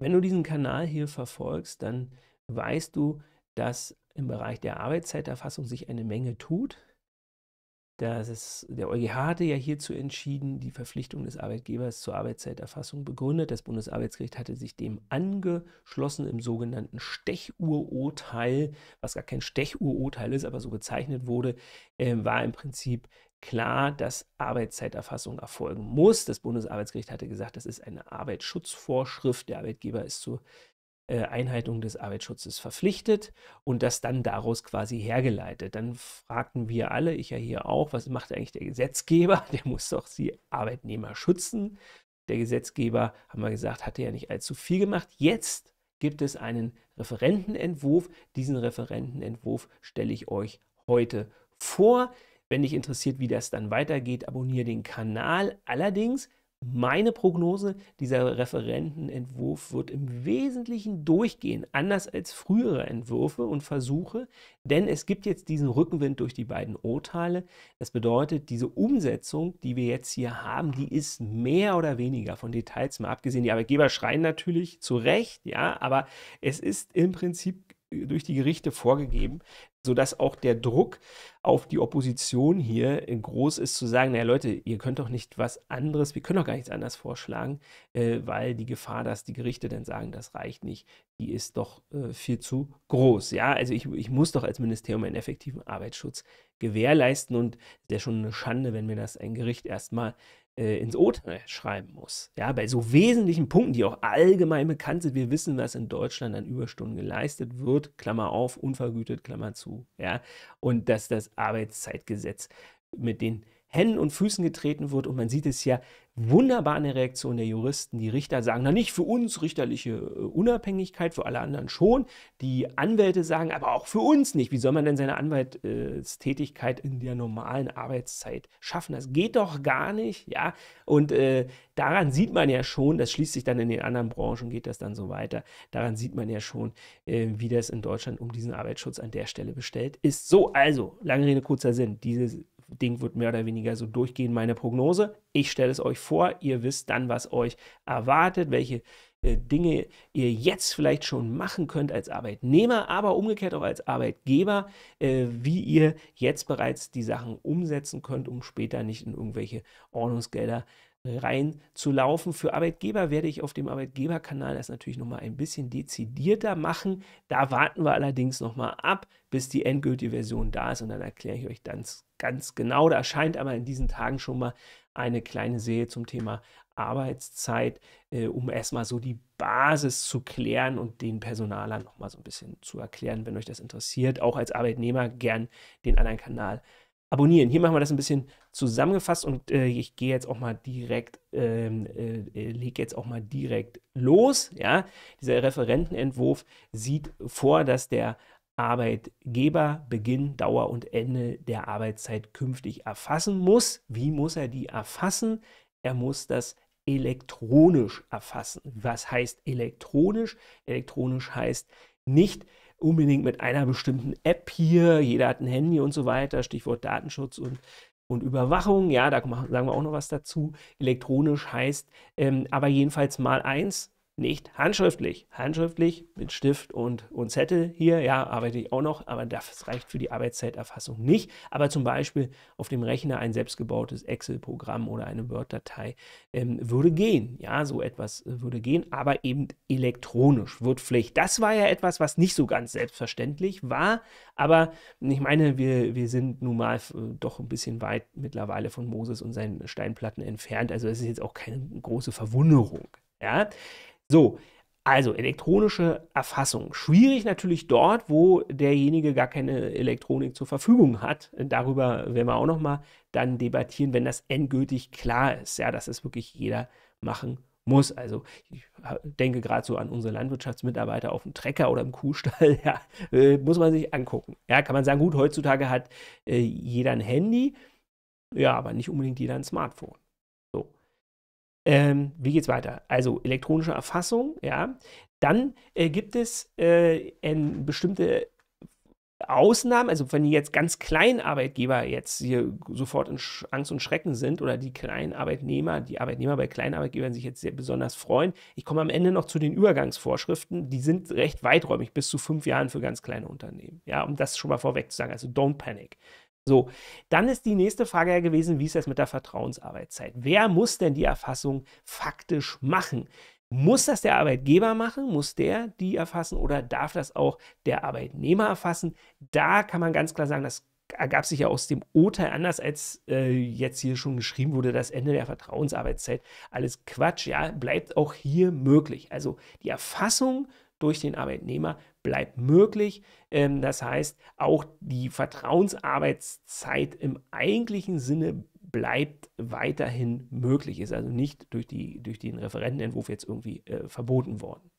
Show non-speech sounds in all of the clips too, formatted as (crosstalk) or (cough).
Wenn du diesen Kanal hier verfolgst, dann weißt du, dass im Bereich der Arbeitszeiterfassung sich eine Menge tut. Das ist, der EuGH hatte ja hierzu entschieden, die Verpflichtung des Arbeitgebers zur Arbeitszeiterfassung begründet. Das Bundesarbeitsgericht hatte sich dem angeschlossen im sogenannten Stechuhrurteil, was gar kein Stechuhrurteil ist, aber so bezeichnet wurde, äh, war im Prinzip klar, dass Arbeitszeiterfassung erfolgen muss. Das Bundesarbeitsgericht hatte gesagt, das ist eine Arbeitsschutzvorschrift. Der Arbeitgeber ist zur äh, Einhaltung des Arbeitsschutzes verpflichtet und das dann daraus quasi hergeleitet. Dann fragten wir alle, ich ja hier auch, was macht eigentlich der Gesetzgeber? (laughs) Der muss doch die Arbeitnehmer schützen. Der Gesetzgeber, haben wir gesagt, hatte ja nicht allzu viel gemacht. Jetzt gibt es einen Referentenentwurf. Diesen Referentenentwurf stelle ich euch heute vor. Wenn dich interessiert, wie das dann weitergeht, abonniere den Kanal. Allerdings, meine Prognose, dieser Referentenentwurf wird im Wesentlichen durchgehen, anders als frühere Entwürfe und Versuche, denn es gibt jetzt diesen Rückenwind durch die beiden Urteile. Das bedeutet, diese Umsetzung, die wir jetzt hier haben, die ist mehr oder weniger von Details mal abgesehen. Die Arbeitgeber schreien natürlich zu Recht, ja, aber es ist im Prinzip durch die Gerichte vorgegeben, sodass auch der Druck auf die Opposition hier groß ist, zu sagen, naja Leute, ihr könnt doch nicht was anderes, wir können doch gar nichts anderes vorschlagen, äh, weil die Gefahr, dass die Gerichte dann sagen, das reicht nicht, die ist doch äh, viel zu groß. Ja, also ich, ich muss doch als Ministerium einen effektiven Arbeitsschutz gewährleisten und es ist schon eine Schande, wenn mir das ein Gericht erstmal äh, ins Urteil schreiben muss. Ja, bei so wesentlichen Punkten, die auch allgemein bekannt sind, wir wissen, was in Deutschland an Überstunden geleistet wird, Klammer auf, unvergütet, Klammer zu. Ja, und dass das Arbeitszeitgesetz mit den Händen und Füßen getreten wird. Und man sieht es ja wunderbar in der Reaktion der Juristen. Die Richter sagen, na nicht für uns richterliche äh, Unabhängigkeit, für alle anderen schon. Die Anwälte sagen, aber auch für uns nicht. Wie soll man denn seine Anwaltstätigkeit in der normalen Arbeitszeit schaffen? Das geht doch gar nicht, ja. Und äh, daran sieht man ja schon, das schließt sich dann in den anderen Branchen, geht das dann so weiter. Daran sieht man ja schon, äh, wie das in Deutschland um diesen Arbeitsschutz an der Stelle bestellt ist. So, also, lange Rede, kurzer Sinn. Diese Ding wird mehr oder weniger so durchgehen, meine Prognose. Ich stelle es euch vor, ihr wisst dann, was euch erwartet, welche äh, Dinge ihr jetzt vielleicht schon machen könnt als Arbeitnehmer, aber umgekehrt auch als Arbeitgeber, äh, wie ihr jetzt bereits die Sachen umsetzen könnt, um später nicht in irgendwelche Ordnungsgelder äh, reinzulaufen. Für Arbeitgeber werde ich auf dem Arbeitgeberkanal das natürlich nochmal ein bisschen dezidierter machen. Da warten wir allerdings nochmal ab, bis die endgültige Version da ist und dann erkläre ich euch ganz ganz genau. Da erscheint aber in diesen Tagen schon mal eine kleine Serie zum Thema Arbeitszeit, äh, um erstmal so die Basis zu klären und den Personalern nochmal so ein bisschen zu erklären, wenn euch das interessiert. Auch als Arbeitnehmer gern den anderen Kanal abonnieren. Hier machen wir das ein bisschen zusammengefasst und äh, ich gehe jetzt auch mal direkt, ähm, äh, äh lege jetzt auch mal direkt los. Ja, dieser Referentenentwurf sieht vor, dass der Arbeitgeber Beginn, Dauer und Ende der Arbeitszeit künftig erfassen muss. Wie muss er die erfassen? Er muss das elektronisch erfassen. Was heißt elektronisch? Elektronisch heißt nicht unbedingt mit einer bestimmten App hier, jeder hat ein Handy und so weiter, Stichwort Datenschutz und und Überwachung, ja, da sagen wir auch noch was dazu. Elektronisch heißt ähm, aber jedenfalls mal eins, nicht handschriftlich. Handschriftlich mit Stift und, und Zettel hier, ja, arbeite ich auch noch, aber das reicht für die Arbeitszeiterfassung nicht. Aber zum Beispiel auf dem Rechner ein selbstgebautes Excel-Programm oder eine Word-Datei ähm, würde gehen. Ja, so etwas äh, würde gehen, aber eben elektronisch wird Pflicht. Das war ja etwas, was nicht so ganz selbstverständlich war, aber ich meine, wir, wir sind nun mal äh, doch ein bisschen weit mittlerweile von Moses und seinen Steinplatten entfernt. Also es ist jetzt auch keine große Verwunderung. Ja, so, also elektronische Erfassung. Schwierig natürlich dort, wo derjenige gar keine Elektronik zur Verfügung hat. Darüber werden wir auch nochmal dann debattieren, wenn das endgültig klar ist. Ja, dass es wirklich jeder machen muss. Also ich äh, denke gerade so an unsere Landwirtschaftsmitarbeiter auf dem Trecker oder im Kuhstall. (laughs) Ja, äh, muss man sich angucken. Ja, kann man sagen, gut, heutzutage hat äh, jeder ein Handy. Ja, aber nicht unbedingt jeder ein Smartphone. Ähm, wie geht's weiter? Also elektronische Erfassung, ja. Dann äh, gibt es äh, bestimmte Ausnahmen, also wenn die jetzt ganz kleinen Arbeitgeber jetzt hier sofort in Sch Angst und Schrecken sind oder die kleinen Arbeitnehmer, die Arbeitnehmer bei kleinen Arbeitgebern sich jetzt sehr besonders freuen. Ich komme am Ende noch zu den Übergangsvorschriften, die sind recht weiträumig, bis zu fünf Jahren für ganz kleine Unternehmen. Ja, um das schon mal vorweg zu sagen, also don't panic. So, dann ist die nächste Frage ja gewesen, wie ist das mit der Vertrauensarbeitszeit? Wer muss denn die Erfassung faktisch machen? Muss das der Arbeitgeber machen? Muss der die erfassen oder darf das auch der Arbeitnehmer erfassen? Da kann man ganz klar sagen, das ergab sich ja aus dem Urteil anders, als äh, jetzt hier schon geschrieben wurde, das Ende der Vertrauensarbeitszeit. Alles Quatsch, ja, bleibt auch hier möglich. Also die Erfassung durch den Arbeitnehmer bleibt möglich. Ähm, das heißt, auch die Vertrauensarbeitszeit im eigentlichen Sinne bleibt weiterhin möglich, ist also nicht durch, die, durch den Referentenentwurf jetzt irgendwie äh, verboten worden.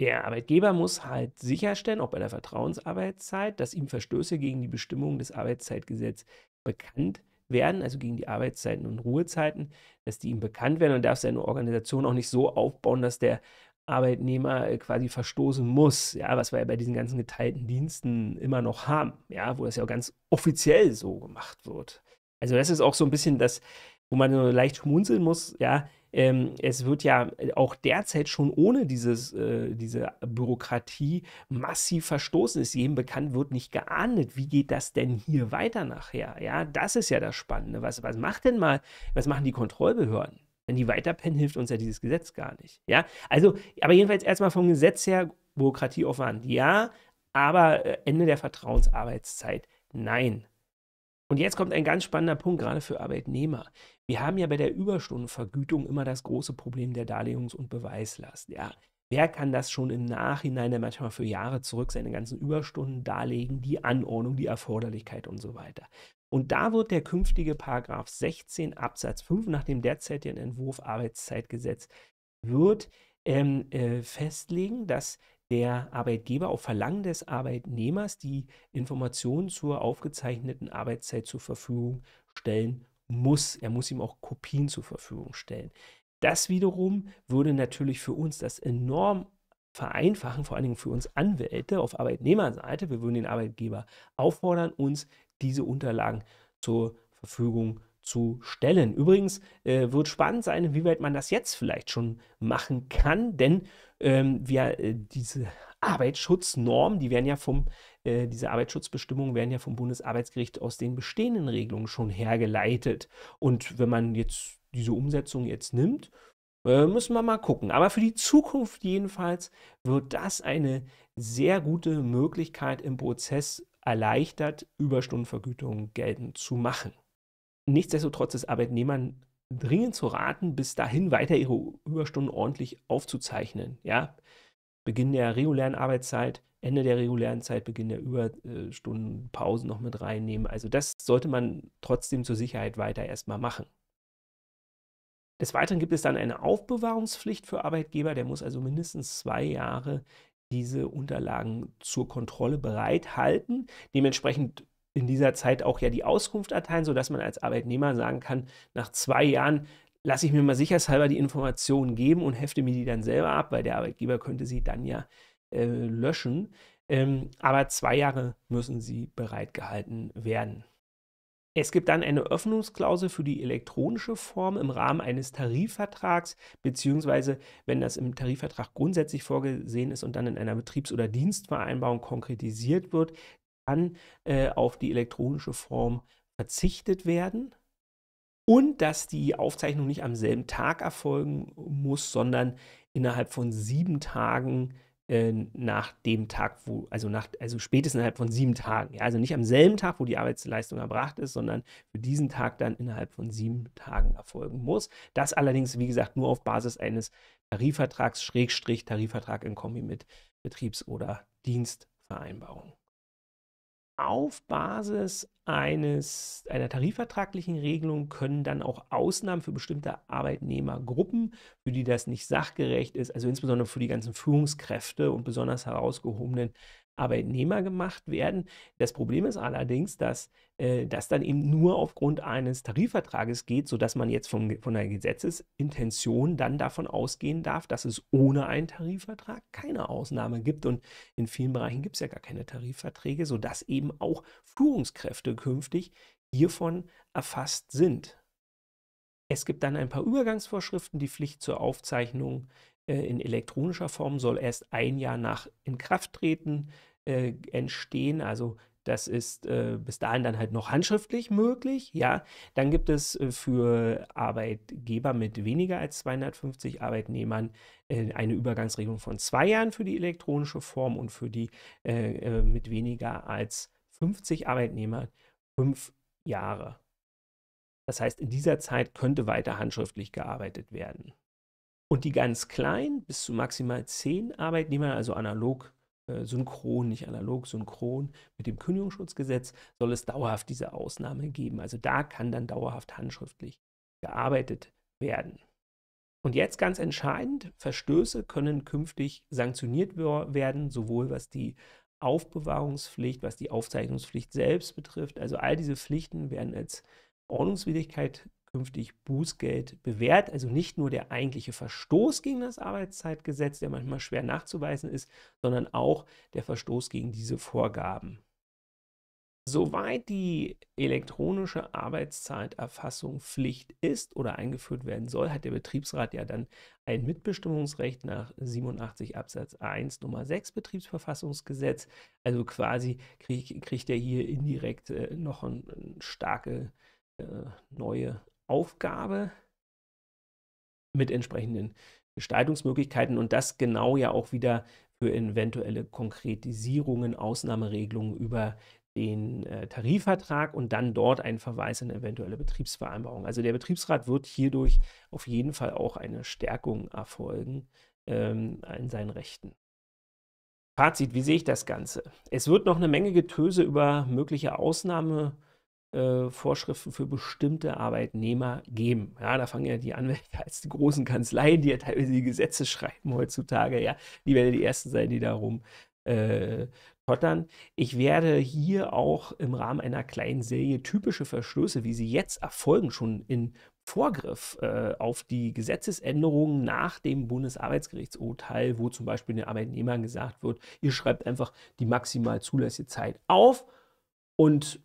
Der Arbeitgeber muss halt sicherstellen, auch bei der Vertrauensarbeitszeit, dass ihm Verstöße gegen die Bestimmungen des Arbeitszeitgesetzes bekannt werden, also gegen die Arbeitszeiten und Ruhezeiten, dass die ihm bekannt werden und darf seine Organisation auch nicht so aufbauen, dass der Arbeitnehmer äh, quasi verstoßen muss, ja, was wir ja bei diesen ganzen geteilten Diensten immer noch haben, ja, wo das ja auch ganz offiziell so gemacht wird. Also das ist auch so ein bisschen das, wo man nur leicht schmunzeln muss, ja, ähm, es wird ja auch derzeit schon ohne dieses, äh, diese Bürokratie massiv verstoßen. Ist jedem bekannt, wird nicht geahndet. Wie geht das denn hier weiter nachher? Ja, das ist ja das Spannende. Was, was macht denn mal, was machen die Kontrollbehörden? Wenn die weiterpennen, hilft uns ja dieses Gesetz gar nicht. Ja, also, aber jedenfalls erstmal vom Gesetz her Bürokratieaufwand, ja, aber äh, Ende der Vertrauensarbeitszeit, nein. Und jetzt kommt ein ganz spannender Punkt, gerade für Arbeitnehmer. Wir haben ja bei der Überstundenvergütung immer das große Problem der Darlegungs- und Beweislast. Ja, wer kann das schon im Nachhinein, der manchmal für Jahre zurück seine ganzen Überstunden darlegen, die Anordnung, die Erforderlichkeit und so weiter. Und da wird der künftige Paragraph 16 Absatz 5 nach dem derzeitigen Entwurf Arbeitszeitgesetz wird ähm, äh, festlegen, dass der Arbeitgeber auf Verlangen des Arbeitnehmers die Informationen zur aufgezeichneten Arbeitszeit zur Verfügung stellen muss. Er muss ihm auch Kopien zur Verfügung stellen. Das wiederum würde natürlich für uns das enorm vereinfachen, vor allen Dingen für uns Anwälte auf Arbeitnehmerseite. Wir würden den Arbeitgeber auffordern, uns diese Unterlagen zur Verfügung zu stellen. Übrigens äh, wird spannend sein, inwieweit man das jetzt vielleicht schon machen kann, denn ähm, wir, äh, diese Arbeitsschutznormen, die werden ja vom, äh, diese Arbeitsschutzbestimmungen werden ja vom Bundesarbeitsgericht aus den bestehenden Regelungen schon hergeleitet. Und wenn man jetzt diese Umsetzung jetzt nimmt, äh, müssen wir mal gucken. Aber für die Zukunft jedenfalls wird das eine sehr gute Möglichkeit im Prozess erleichtert, Überstundenvergütungen geltend zu machen. Nichtsdestotrotz ist Arbeitnehmern dringend zu raten, bis dahin weiter ihre Überstunden ordentlich aufzuzeichnen. Ja? Beginn der regulären Arbeitszeit, Ende der regulären Zeit, Beginn der Überstundenpausen noch mit reinnehmen. Also das sollte man trotzdem zur Sicherheit weiter erstmal machen. Des Weiteren gibt es dann eine Aufbewahrungspflicht für Arbeitgeber, der muss also mindestens zwei Jahre diese Unterlagen zur Kontrolle bereithalten. Dementsprechend in dieser Zeit auch ja die Auskunft erteilen, sodass man als Arbeitnehmer sagen kann, nach zwei Jahren lasse ich mir mal sicherheitshalber die Informationen geben und hefte mir die dann selber ab, weil der Arbeitgeber könnte sie dann ja äh, löschen. Ähm, aber zwei Jahre müssen sie bereitgehalten werden. Es gibt dann eine Öffnungsklausel für die elektronische Form im Rahmen eines Tarifvertrags, beziehungsweise wenn das im Tarifvertrag grundsätzlich vorgesehen ist und dann in einer Betriebs- oder Dienstvereinbarung konkretisiert wird, kann äh, auf die elektronische Form verzichtet werden. Und dass die Aufzeichnung nicht am selben Tag erfolgen muss, sondern innerhalb von sieben Tagen äh, nach dem Tag, wo, also nach, also spätestens innerhalb von sieben Tagen. Ja, also nicht am selben Tag, wo die Arbeitsleistung erbracht ist, sondern für diesen Tag dann innerhalb von sieben Tagen erfolgen muss. Das allerdings, wie gesagt, nur auf Basis eines Tarifvertrags, Schrägstrich, Tarifvertrag in Kombi mit Betriebs- oder Dienstvereinbarung. Auf Basis eines, einer tarifvertraglichen Regelung können dann auch Ausnahmen für bestimmte Arbeitnehmergruppen, für die das nicht sachgerecht ist, also insbesondere für die ganzen Führungskräfte und besonders herausgehobenen Arbeitnehmer gemacht werden. Das Problem ist allerdings, dass äh, das dann eben nur aufgrund eines Tarifvertrages geht, sodass man jetzt vom, von der Gesetzesintention dann davon ausgehen darf, dass es ohne einen Tarifvertrag keine Ausnahme gibt. Und in vielen Bereichen gibt es ja gar keine Tarifverträge, sodass eben auch Führungskräfte künftig hiervon erfasst sind. Es gibt dann ein paar Übergangsvorschriften, die Pflicht zur Aufzeichnung äh, in elektronischer Form soll erst ein Jahr nach Inkrafttreten äh, entstehen. Also das ist äh, bis dahin dann halt noch handschriftlich möglich. Ja, dann gibt es äh, für Arbeitgeber mit weniger als 250 Arbeitnehmern äh, eine Übergangsregelung von zwei Jahren für die elektronische Form und für die äh, mit weniger als 50 Arbeitnehmern fünf Jahre. Das heißt, in dieser Zeit könnte weiter handschriftlich gearbeitet werden. Und die ganz kleinen, bis zu maximal zehn Arbeitnehmer, also analog äh, synchron, nicht analog, synchron mit dem Kündigungsschutzgesetz, soll es dauerhaft diese Ausnahme geben. Also da kann dann dauerhaft handschriftlich gearbeitet werden. Und jetzt ganz entscheidend, Verstöße können künftig sanktioniert werden, sowohl was die Aufbewahrungspflicht, was die Aufzeichnungspflicht selbst betrifft. Also all diese Pflichten werden als Ordnungswidrigkeit künftig Bußgeld bewährt. Also nicht nur der eigentliche Verstoß gegen das Arbeitszeitgesetz, der manchmal schwer nachzuweisen ist, sondern auch der Verstoß gegen diese Vorgaben. Soweit die elektronische Arbeitszeiterfassung Pflicht ist oder eingeführt werden soll, hat der Betriebsrat ja dann ein Mitbestimmungsrecht nach 87 Absatz 1 Nummer 6 Betriebsverfassungsgesetz. Also quasi krieg, kriegt er hier indirekt äh, noch eine starke äh, neue Aufgabe mit entsprechenden Gestaltungsmöglichkeiten und das genau ja auch wieder für eventuelle Konkretisierungen, Ausnahmeregelungen über den äh, Tarifvertrag und dann dort einen Verweis in eventuelle Betriebsvereinbarung. Also der Betriebsrat wird hierdurch auf jeden Fall auch eine Stärkung erfolgen ähm, in seinen Rechten. Fazit, wie sehe ich das Ganze? Es wird noch eine Menge Getöse über mögliche Ausnahme äh, Vorschriften für bestimmte Arbeitnehmer geben. Ja, da fangen ja die Anwälte als die großen Kanzleien, die ja teilweise die Gesetze schreiben heutzutage, ja, die werden die ersten sein, die darum äh, tottern. Ich werde hier auch im Rahmen einer kleinen Serie typische Verstöße, wie sie jetzt erfolgen, schon in Vorgriff äh, auf die Gesetzesänderungen nach dem Bundesarbeitsgerichtsurteil, wo zum Beispiel den Arbeitnehmern gesagt wird, ihr schreibt einfach die maximal zulässige Zeit auf und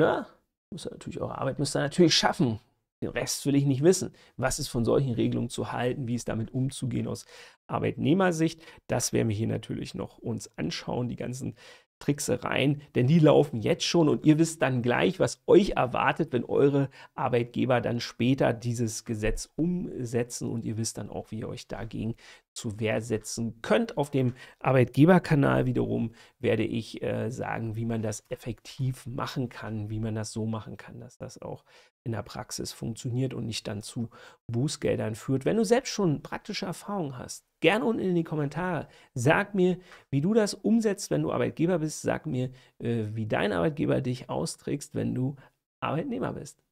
Ne? Müsst ihr natürlich eure Arbeit müsst ihr natürlich schaffen. Den Rest will ich nicht wissen. Was ist von solchen Regelungen zu halten? Wie ist damit umzugehen aus Arbeitnehmersicht? Das werden wir hier natürlich noch uns anschauen, die ganzen Tricksereien, denn die laufen jetzt schon und ihr wisst dann gleich, was euch erwartet, wenn eure Arbeitgeber dann später dieses Gesetz umsetzen und ihr wisst dann auch, wie ihr euch dagegen zu Wehr setzen könnt. Auf dem Arbeitgeberkanal wiederum werde ich äh, sagen, wie man das effektiv machen kann, wie man das so machen kann, dass das auch in der Praxis funktioniert und nicht dann zu Bußgeldern führt. Wenn du selbst schon praktische Erfahrungen hast, gerne unten in die Kommentare. Sag mir, wie du das umsetzt, wenn du Arbeitgeber bist. Sag mir, äh, wie dein Arbeitgeber dich austrägst, wenn du Arbeitnehmer bist.